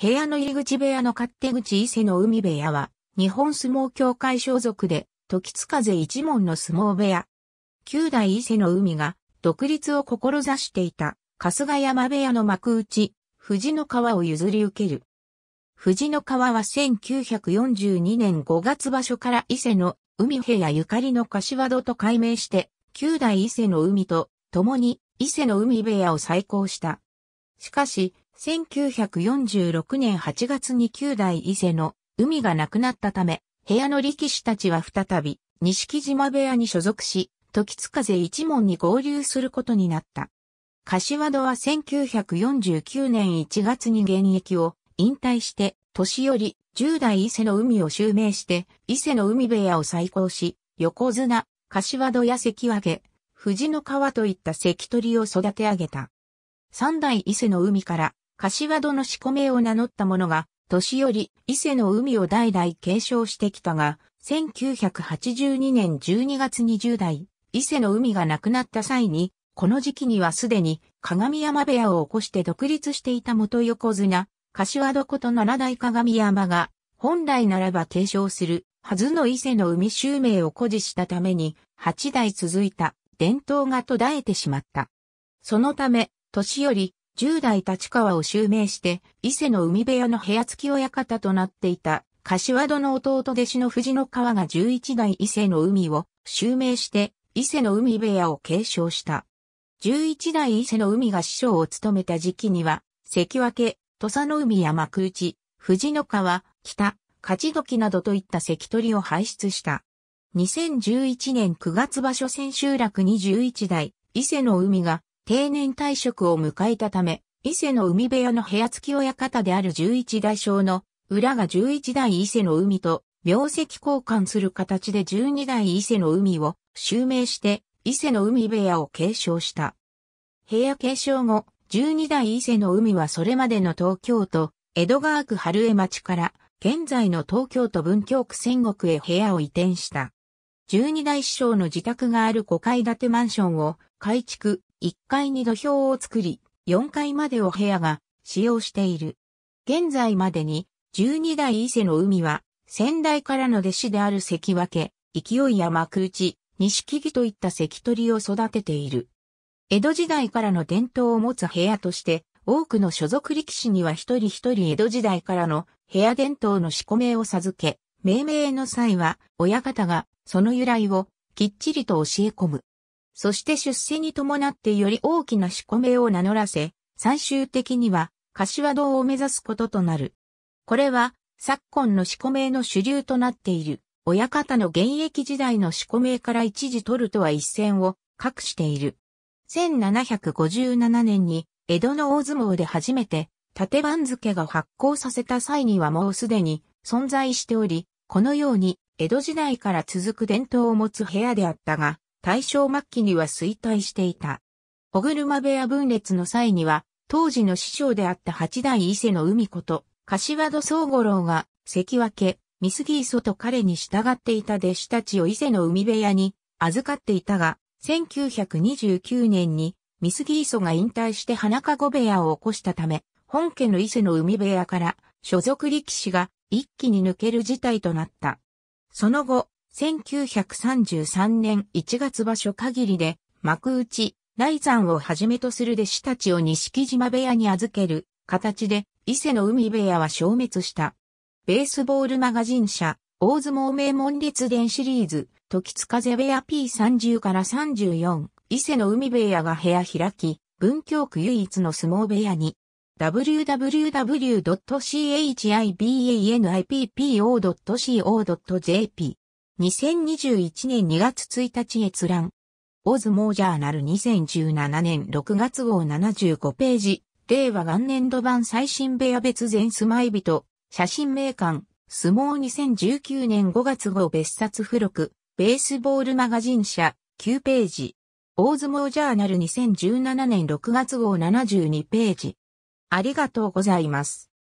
部屋の入り口部屋の勝手口伊勢の海部屋は、日本相撲協会所属で、時津風一門の相撲部屋。九代伊勢の海が、独立を志していた、春日山部屋の幕内、藤の川を譲り受ける。藤の川は1942年5月場所から伊勢の海部屋ゆかりの柏戸と改名して、九代伊勢の海と、共に伊勢の海部屋を再興した。しかし、1946年8月に旧代伊勢の海がなくなったため、部屋の力士たちは再び、錦島部屋に所属し、時津風一門に合流することになった。柏戸は1949年1月に現役を引退して、年寄り、10代伊勢の海を襲名して、伊勢の海部屋を再興し、横綱、柏戸や関脇、藤の川といった関取を育て上げた。三代伊勢の海から柏戸の仕込めを名乗った者が、年寄り、伊勢の海を代々継承してきたが、1982年12月20代、伊勢の海が亡くなった際に、この時期にはすでに鏡山部屋を起こして独立していた元横綱、柏戸こと奈良大鏡山が、本来ならば継承するはずの伊勢の海襲名を誇示したために、八代続いた伝統が途絶えてしまった。そのため、年寄り、10代立川を襲名して、伊勢の海部屋の部屋付き親方となっていた、柏戸の弟弟子の藤の川が11代伊勢の海を襲名して、伊勢の海部屋を継承した。11代伊勢の海が師匠を務めた時期には、関脇、土佐の海や幕内、藤の川、北、勝時などといった関取を輩出した。2011年9月場所千秋楽に11代、伊勢の海が定年退職を迎えたため、伊勢の海部屋の部屋付き親方である十一代将の裏が十一代伊勢の海と名跡交換する形で十二代伊勢の海を襲名して伊勢の海部屋を継承した。部屋継承後、十二代伊勢の海はそれまでの東京都江戸川区春江町から現在の東京都文京区仙石へ部屋を移転した。12代師匠の自宅がある5階建てマンションを改築、1階に土俵を作り、4階までお部屋が使用している。現在までに12代伊勢の海は先代からの弟子である関脇、勢いや幕内、錦木といった関取を育てている。江戸時代からの伝統を持つ部屋として、多くの所属力士には一人一人江戸時代からの部屋伝統の仕込めを授け、命名の際は、親方がその由来をきっちりと教え込む。そして出世に伴ってより大きな仕込めを名乗らせ、最終的には柏堂を目指すこととなる。これは、昨今の仕込めの主流となっている、親方の現役時代の仕込めから一時取るとは一線を画している。1757年に、江戸の大相撲で初めて、縦番付が発行させた際にはもうすでに存在しており、このように、江戸時代から続く伝統を持つ部屋であったが、大正末期には衰退していた。小車部屋分裂の際には、当時の師匠であった八代伊勢の海子と、柏戸宗五郎が、関脇、三杉磯と彼に従っていた弟子たちを伊勢の海部屋に預かっていたが、1929年に三杉磯が引退して花籠部屋を起こしたため、本家の伊勢の海部屋から所属力士が一気に抜ける事態となった。その後、1933年1月場所限りで、幕内、内山をはじめとする弟子たちを錦島部屋に預ける形で、伊勢の海部屋は消滅した。ベースボールマガジン社、大相撲名門列伝シリーズ、時津風部屋 P30 から34、伊勢の海部屋が部屋開き、文京区唯一の相撲部屋に www.chibanippo.co.jp 2021年2月1日閲覧オズモージャーナル2017年6月号75ページ令和元年度版最新部屋別前住まい人写真名鑑相撲2019年5月号別冊付録ベースボールマガジン社9ページ大相撲ジャーナル2017年6月号72ページありがとうございます。